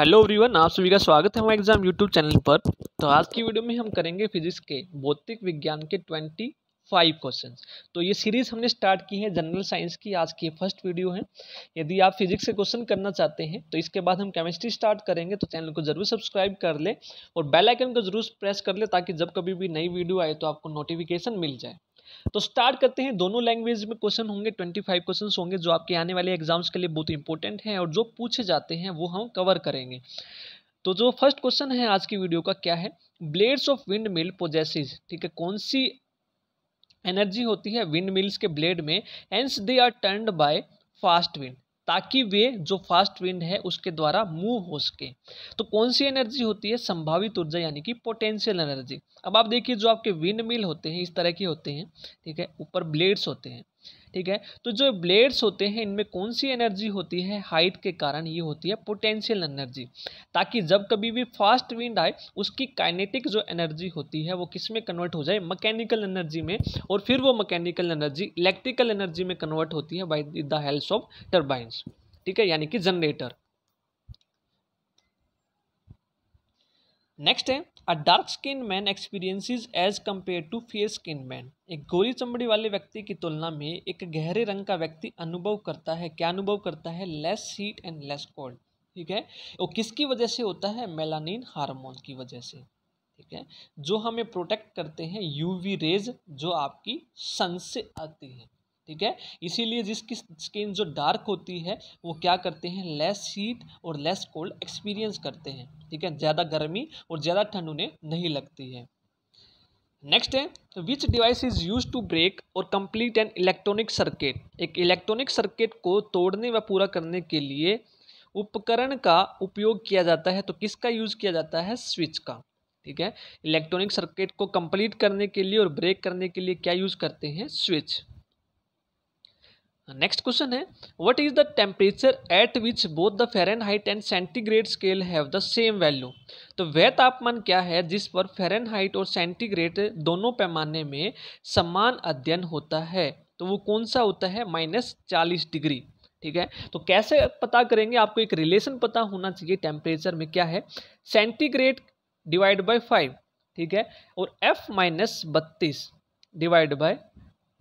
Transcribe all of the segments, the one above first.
hello everyone आप सभी का स्वागत है हमारे एग्जाम यूट्यूब चैनल पर तो आज की वीडियो में हम करेंगे फिजिक्स के भौतिक विज्ञान के ट्वेंटी फाइव क्वेश्चन तो ये सीरीज़ हमने स्टार्ट की है जनरल साइंस की आज की फर्स्ट वीडियो है यदि आप फिजिक्स से क्वेश्चन करना चाहते हैं तो इसके बाद हम केमिस्ट्री स्टार्ट करेंगे तो चैनल को जरूर सब्सक्राइब कर ले और बेलाइकन को जरूर प्रेस कर ले ताकि जब कभी भी नई वीडियो आए तो आपको नोटिफिकेशन मिल जाए तो स्टार्ट करते हैं दोनों लैंग्वेज में क्वेश्चन होंगे ट्वेंटी फाइव क्वेश्चन होंगे जो आपके आने वाले एग्जाम्स के लिए बहुत इंपॉर्टेंट हैं और जो पूछे जाते हैं वो हम कवर करेंगे तो जो फर्स्ट क्वेश्चन है आज की वीडियो का क्या है blades of windmill possesses ठीक है कौन सी एनर्जी होती है विंड मिल्स के ब्लेड में एंस they are turn by fast wind ताकि वे जो फास्ट विंड है उसके द्वारा मूव हो सके तो कौन सी एनर्जी होती है संभावित ऊर्जा यानी कि पोटेंशियल एनर्जी अब आप देखिए जो आपके विंड मिल होते हैं इस तरह के होते हैं ठीक है ऊपर ब्लेड्स होते हैं ठीक है तो जो ब्लेड्स होते हैं इनमें कौन सी एनर्जी होती है हाइट के कारण ये होती है पोटेंशियल एनर्जी ताकि जब कभी भी फास्ट विंड आए उसकी काइनेटिक जो एनर्जी होती है वो किस में कन्वर्ट हो जाए मैकेनिकल एनर्जी में और फिर वो मैकेनिकल एनर्जी इलेक्ट्रिकल एनर्जी में कन्वर्ट होती है by the help of turbines ठीक है यानी कि जनरेटर नेक्स्ट है a dark skin man experiences as compared to fair skin man एक गोरी चमड़ी वाले व्यक्ति की तुलना में एक गहरे रंग का व्यक्ति अनुभव करता है क्या अनुभव करता है less heat and less cold ठीक है वो किसकी वजह से होता है मेलानिन हार्मोन की वजह से ठीक है जो हमें प्रोटेक्ट करते हैं यूवी रेज जो आपकी सन से आती है ठीक है इसीलिए जिसकी स्किन जो डार्क होती है वो क्या करते हैं लेस हीट और लेस कोल्ड एक्सपीरियंस करते हैं ठीक है ज़्यादा गर्मी और ज़्यादा ठंड उन्हें नहीं लगती है नेक्स्ट है which device is used to break और कंप्लीट एन इलेक्ट्रॉनिक सर्किट एक इलेक्ट्रॉनिक सर्किट को तोड़ने व पूरा करने के लिए उपकरण का उपयोग किया जाता है तो किसका यूज किया जाता है स्विच का ठीक है इलेक्ट्रॉनिक सर्किट को कंप्लीट करने के लिए और ब्रेक करने के लिए क्या यूज करते हैं स्विच नेक्स्ट क्वेश्चन है what is the temperature at which both the Fahrenheit and centigrade scale have the same value तो वह तापमान क्या है जिस पर फेरनहाइट और सेंटीग्रेड दोनों पैमाने में समान अध्ययन होता है तो वो कौन सा होता है माइनस चालीस डिग्री ठीक है तो कैसे पता करेंगे आपको एक रिलेशन पता होना चाहिए टेम्परेचर में क्या है सेंटीग्रेड डिवाइड बाई फाइव ठीक है और एफ माइनस बत्तीस डिवाइड बाई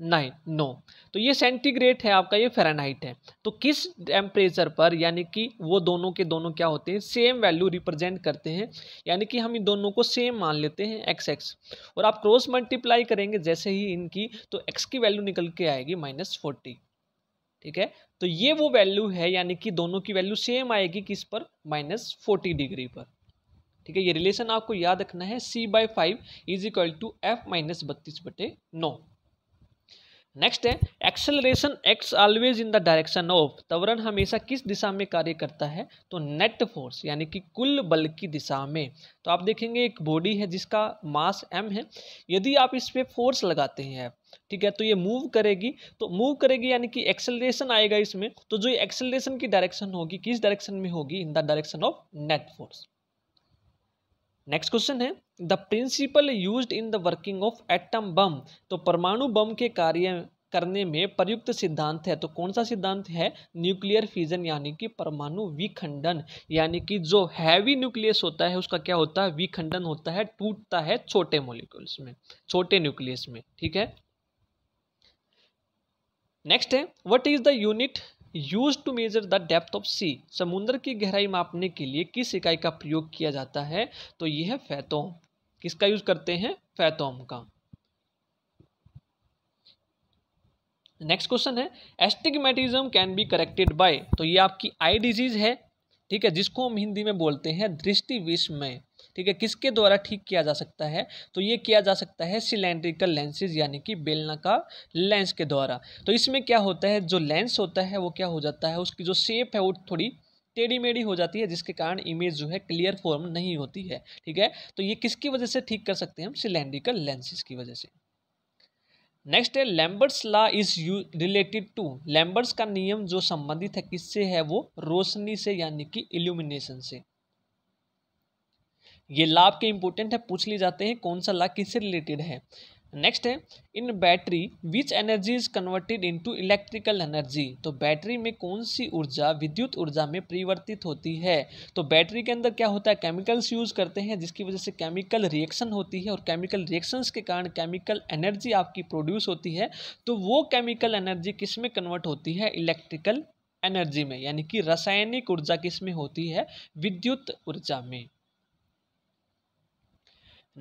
नाइन नो तो ये सेंटीग्रेड है आपका ये फेरानाइट है तो किस टेम्परेचर पर यानी कि वो दोनों के दोनों क्या होते हैं सेम वैल्यू रिप्रेजेंट करते हैं यानी कि हम इन दोनों को सेम मान लेते हैं एक्स एक्स और आप क्रॉस मल्टीप्लाई करेंगे जैसे ही इनकी तो एक्स की वैल्यू निकल के आएगी माइनस फोर्टी ठीक है तो ये वो वैल्यू है यानी कि दोनों की वैल्यू सेम आएगी किस पर माइनस फोर्टी डिग्री पर ठीक है ये रिलेशन आपको याद रखना है C by five is equal to F minus बत्तीस बटे नौ नेक्स्ट है acceleration is always in the direction of त्वरण हमेशा किस दिशा में कार्य करता है तो नेट फोर्स यानी कि कुल बल की दिशा में तो आप देखेंगे एक बॉडी है जिसका मास एम है यदि आप इस पर फोर्स लगाते हैं ठीक है तो ये मूव करेगी तो मूव करेगी यानी कि एक्सेलरेशन आएगा इसमें तो जो एक्सेलरेशन की डायरेक्शन होगी किस डायरेक्शन में होगी in the direction of net force next question है the principle used in the working of atom bomb तो परमाणु बम के कार्य करने में प्रयुक्त सिद्धांत है तो कौन सा सिद्धांत है न्यूक्लियर फ्यूजन यानी कि परमाणु विखंडन यानी कि जो हैवी न्यूक्लियस होता है उसका क्या होता है विखंडन होता है टूटता है छोटे मोलिक्यूल्स में छोटे न्यूक्लियस में ठीक है नेक्स्ट है what is the unit used to measure the depth of sea समुद्र की गहराई मापने के लिए किस इकाई का प्रयोग किया जाता है तो यह है किसका यूज़ करते हैं फैतोम का नेक्स्ट क्वेश्चन है astigmatism can be corrected by तो ये आपकी आई डिजीज है ठीक है जिसको हम हिंदी में बोलते हैं दृष्टि विस्मय ठीक है किसके द्वारा ठीक किया जा सकता है तो ये किया जा सकता है सिलेंड्रिकल लेंसेज यानी कि बेलना का लेंस के द्वारा तो इसमें क्या होता है जो लेंस होता है वो क्या हो जाता है उसकी जो शेप है वो थोड़ी टेढ़ी मेढ़ी हो जाती है जिसके कारण इमेज जो है क्लियर फॉर्म नहीं होती है ठीक है तो ये किसकी वजह से ठीक कर सकते हैं हम सिलेंड्रिकल लेंसेज की वजह से नेक्स्ट है Lambert's law is you related to Lambert's का नियम जो संबंधित है किससे है वो रोशनी से यानी कि इल्यूमिनेशन से ये लॉ के इंपॉर्टेंट है पूछ ली जाते हैं कौन सा लॉ किससे रिलेटेड है नेक्स्ट है in battery which energy is converted into electrical energy तो बैटरी में कौन सी ऊर्जा विद्युत ऊर्जा में परिवर्तित होती है तो बैटरी के अंदर क्या होता है केमिकल्स यूज़ करते हैं जिसकी वजह से केमिकल रिएक्शन होती है और केमिकल रिएक्शंस के कारण केमिकल एनर्जी आपकी प्रोड्यूस होती है तो वो केमिकल एनर्जी किस में कन्वर्ट होती है इलेक्ट्रिकल एनर्जी में यानी कि रासायनिक ऊर्जा किस में होती है विद्युत ऊर्जा में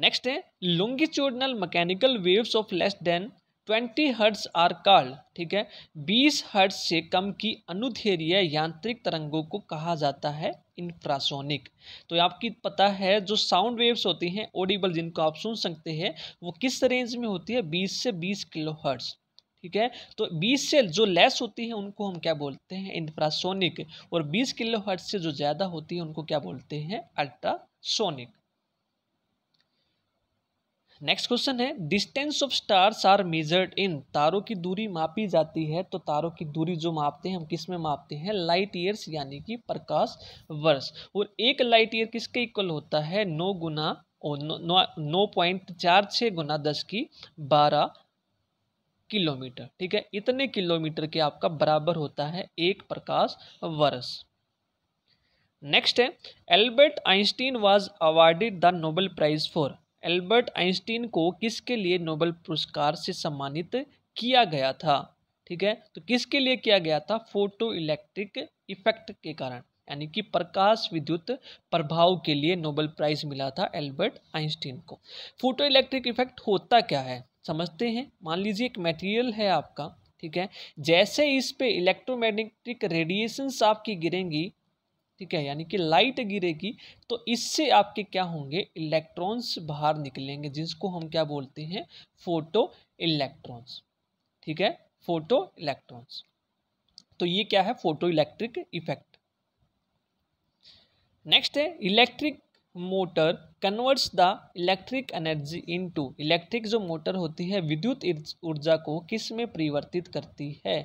नेक्स्ट है longitudinal mechanical waves of less than twenty hertz are called ठीक है बीस हर्ट्स से कम की अनुधेरीय यांत्रिक तरंगों को कहा जाता है इंफ्रासोनिक तो आपकी पता है जो साउंड वेव्स होती हैं ऑडिबल जिनको आप सुन सकते हैं वो किस रेंज में होती है बीस से बीस किलो हर्ट्स ठीक है तो 20 से जो लेस होती है उनको हम क्या बोलते हैं इंफ्रासोनिक और 20 किलो हर्ट से जो ज़्यादा होती है उनको क्या बोलते हैं अल्ट्रासोनिक नेक्स्ट क्वेश्चन है distance of stars are measured in तारों की दूरी मापी जाती है तो तारों की दूरी जो मापते हैं हम किस में मापते हैं लाइट ईयर्स यानी कि प्रकाश वर्ष और एक लाइट ईयर किसके इक्वल होता है नौ गुना और नौ पॉइंट चार छः गुना दस की बारह किलोमीटर ठीक है इतने किलोमीटर के आपका बराबर होता है एक प्रकाश वर्ष नेक्स्ट है Albert Einstein was awarded the Nobel prize for Albert Einstein को किसके लिए नोबेल पुरस्कार से सम्मानित किया गया था ठीक है तो किसके लिए किया गया था फोटो इलेक्ट्रिक इफेक्ट के कारण यानी कि प्रकाश विद्युत प्रभाव के लिए नोबल प्राइज मिला था एल्बर्ट आइंस्टीन को फोटो इलेक्ट्रिक इफेक्ट होता क्या है समझते हैं मान लीजिए एक मटेरियल है आपका ठीक है जैसे इस पे इलेक्ट्रोमैग्नेटिक रेडिएशंस आपकी गिरेंगी ठीक है यानी कि लाइट गिरेगी तो इससे आपके क्या होंगे इलेक्ट्रॉन्स बाहर निकलेंगे जिसको हम क्या बोलते हैं फोटो इलेक्ट्रॉन्स ठीक है फोटो इलेक्ट्रॉन्स तो ये क्या है फोटो इलेक्ट्रिक इफेक्ट नेक्स्ट है electric motor converts the electric energy into electric जो मोटर होती है विद्युत ऊर्जा को किस में परिवर्तित करती है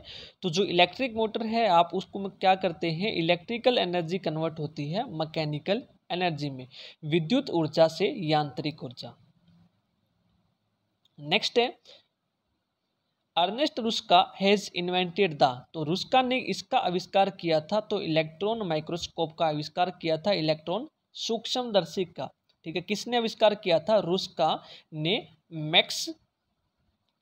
तो जो इलेक्ट्रिक मोटर है आप उसको क्या करते हैं इलेक्ट्रिकल एनर्जी कन्वर्ट होती है मैकेनिकल एनर्जी में विद्युत ऊर्जा से यांत्रिक ऊर्जा नेक्स्ट है Ernst Ruska has invented the तो रुस्का ने इसका आविष्कार किया था तो इलेक्ट्रॉन माइक्रोस्कोप का आविष्कार किया था इलेक्ट्रॉन सूक्ष्म दर्शी का ठीक है किसने आविष्कार किया था रूस का ने मैक्स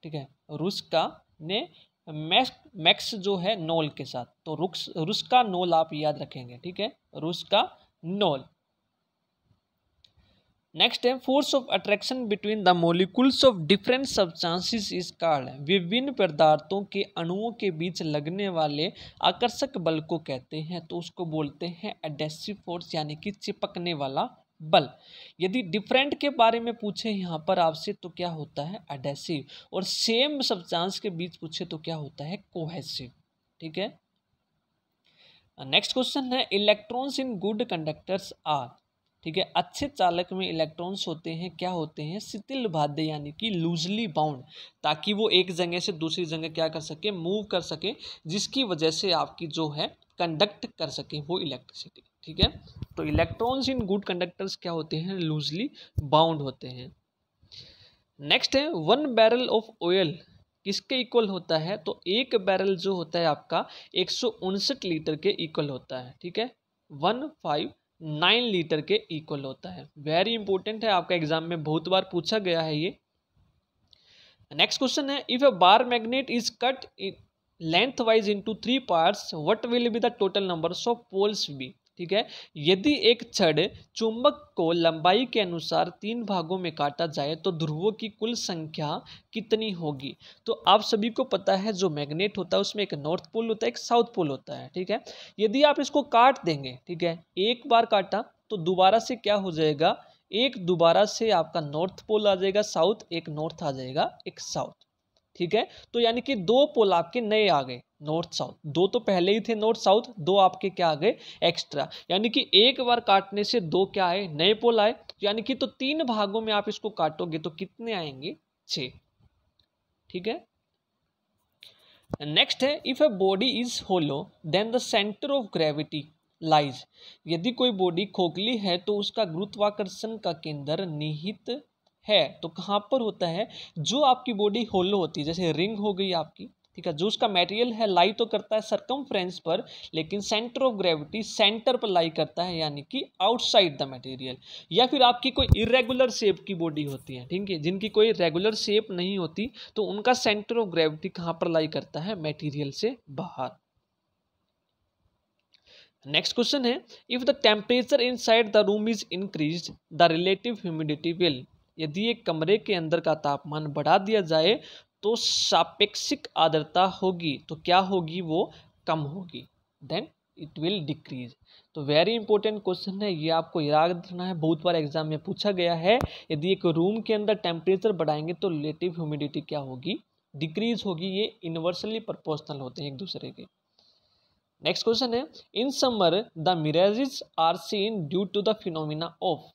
ठीक है रूस का ने मैक्स मैक्स जो है नोल के साथ तो रुक्स रूस का नोल आप याद रखेंगे ठीक है रूस का नोल नेक्स्ट है force of attraction between the molecules of different substances is called विभिन्न पदार्थों के अणुओं के बीच लगने वाले आकर्षक बल को कहते हैं तो उसको बोलते हैं एडेसिव फोर्स यानी कि चिपकने वाला बल यदि डिफरेंट के बारे में पूछे यहाँ पर आपसे तो क्या होता है एडेसिव और सेम सब्सटेंस के बीच पूछे तो क्या होता है कोहेसिव ठीक है नेक्स्ट क्वेश्चन है electrons in good conductors are ठीक है अच्छे चालक में इलेक्ट्रॉन्स होते हैं क्या होते हैं शिथिल बाध्य यानी कि लूजली बाउंड ताकि वो एक जगह से दूसरी जगह क्या कर सके मूव कर सके जिसकी वजह से आपकी जो है कंडक्ट कर सके वो इलेक्ट्रिसिटी ठीक है तो इलेक्ट्रॉन्स इन गुड कंडक्टर्स क्या होते हैं लूजली बाउंड होते हैं नेक्स्ट है वन बैरल ऑफ ऑयल किसके इक्वल होता है तो एक बैरल जो होता है आपका एक लीटर के इक्वल होता है ठीक है वन फाइव नाइन लीटर के इक्वल होता है वेरी इंपॉर्टेंट है आपका एग्जाम में बहुत बार पूछा गया है ये नेक्स्ट क्वेश्चन है if a bar magnet is cut lengthwise into three parts what will be the total number of poles be ठीक है यदि एक छड़ चुंबक को लंबाई के अनुसार तीन भागों में काटा जाए तो ध्रुवों की कुल संख्या कितनी होगी तो आप सभी को पता है जो मैग्नेट होता है उसमें एक नॉर्थ पोल होता है एक साउथ पोल होता है ठीक है यदि आप इसको काट देंगे ठीक है एक बार काटा तो दोबारा से क्या हो जाएगा एक दोबारा से आपका नॉर्थ पोल आ जाएगा साउथ एक नॉर्थ आ जाएगा एक साउथ ठीक है तो यानी कि दो पोल आपके नए आ गए नॉर्थ साउथ दो तो पहले ही थे नॉर्थ साउथ दो आपके क्या आ गए एक्स्ट्रा यानी कि एक बार काटने से दो क्या आए नए पोल आए यानी कि तो तीन भागों में आप इसको काटोगे तो कितने आएंगे छ ठीक है नेक्स्ट है if a body is hollow then the centre of gravity lies यदि कोई बॉडी खोखली है तो उसका गुरुत्वाकर्षण का केंद्र निहित है तो कहाँ पर होता है जो आपकी बॉडी होलो होती है जैसे रिंग हो गई आपकी ठीक है जो उसका मटेरियल है लाई तो करता है सरकम पर लेकिन सेंटर ऑफ ग्रेविटी सेंटर पर लाई करता है यानी कि आउटसाइड द मटेरियल या फिर आपकी कोई इरेगुलर शेप की बॉडी होती है ठीक है जिनकी कोई रेगुलर शेप नहीं होती तो उनका सेंटर ऑफ ग्रेविटी कहाँ पर लाई करता है मटेरियल से बाहर नेक्स्ट क्वेश्चन है if the temperature inside the room is increase the relative humidity will यदि एक कमरे के अंदर का तापमान बढ़ा दिया जाए तो सापेक्षिक आर्द्रता होगी तो क्या होगी वो कम होगी देन इट विल डिक्रीज तो वेरी इंपॉर्टेंट क्वेश्चन है ये आपको याद रखना है बहुत बार एग्जाम में पूछा गया है यदि एक रूम के अंदर टेम्परेचर बढ़ाएंगे तो रिलेटिव ह्यूमिडिटी क्या होगी डिक्रीज होगी ये इनवर्सली प्रपोर्शनल होते हैं एक दूसरे के नेक्स्ट क्वेश्चन है in summer the mirages are seen due to the phenomena of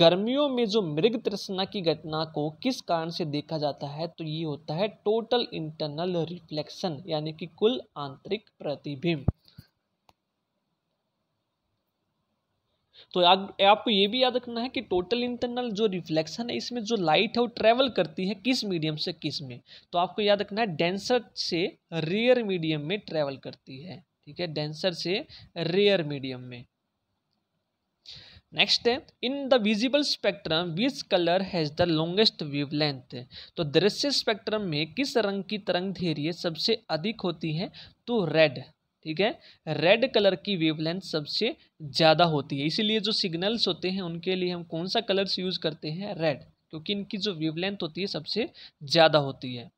गर्मियों में जो मृग तृष्णा की घटना को किस कारण से देखा जाता है तो ये होता है टोटल इंटरनल रिफ्लेक्शन यानी कि कुल आंतरिक प्रतिबिंब तो आपको ये भी याद रखना है कि टोटल इंटरनल जो रिफ्लेक्शन है इसमें जो लाइट है वो ट्रेवल करती है किस मीडियम से किस में तो आपको याद रखना है डेंसर से रेयर मीडियम में ट्रेवल करती है ठीक है डेंसर से रेयर मीडियम में नेक्स्ट है in the visible spectrum which colour has the longest wavelength तो दृश्य स्पेक्ट्रम में किस रंग की तरंग धैर्य सबसे अधिक होती है तो रेड ठीक है रेड कलर की वेवलेंथ सबसे ज़्यादा होती है इसीलिए जो सिग्नल्स होते हैं उनके लिए हम कौन सा कलर्स यूज़ करते हैं रेड क्योंकि इनकी जो वेवलेंथ होती है सबसे ज़्यादा होती है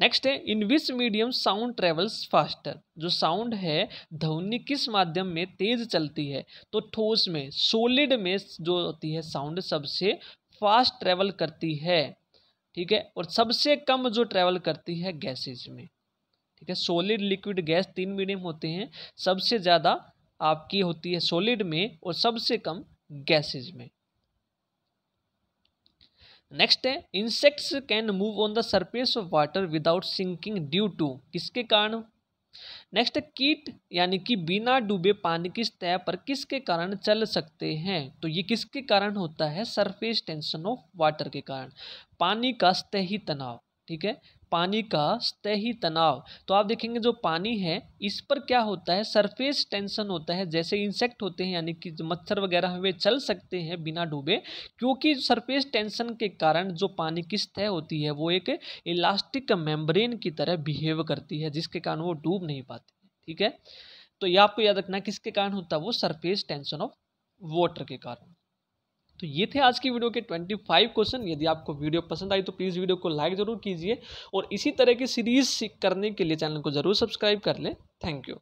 नेक्स्ट है in which medium sound travels faster जो साउंड है ध्वनि किस माध्यम में तेज चलती है तो ठोस में सोलिड में जो होती है साउंड सबसे फास्ट ट्रेवल करती है ठीक है और सबसे कम जो ट्रेवल करती है गैसेज में ठीक है सोलिड लिक्विड गैस तीन मीडियम होते हैं सबसे ज़्यादा आपकी होती है सोलिड में और सबसे कम गैसेज में नेक्स्ट है insects can move on the surface of water without sinking due to किसके कारण नेक्स्ट कीट यानी कि बिना डूबे पानी की सतह पर किसके कारण चल सकते हैं तो ये किसके कारण होता है सरफेस टेंशन ऑफ वाटर के कारण पानी का सतही तनाव ठीक है पानी का सतही तनाव तो आप देखेंगे जो पानी है इस पर क्या होता है सरफेस टेंशन होता है जैसे इंसेक्ट होते हैं यानी कि मच्छर वगैरह वे चल सकते हैं बिना डूबे क्योंकि सरफेस टेंशन के कारण जो पानी की सतह होती है वो एक इलास्टिक मेम्ब्रेन की तरह बिहेव करती है जिसके कारण वो डूब नहीं पाती ठीक है तो ये आपको याद रखना किसके कारण होता है वो सरफेस टेंशन ऑफ वाटर के कारण तो ये थे आज की वीडियो के 25 क्वेश्चन यदि आपको वीडियो पसंद आई तो प्लीज़ वीडियो को लाइक ज़रूर कीजिए और इसी तरह की सीरीज़ करने के लिए चैनल को ज़रूर सब्सक्राइब कर लें थैंक यू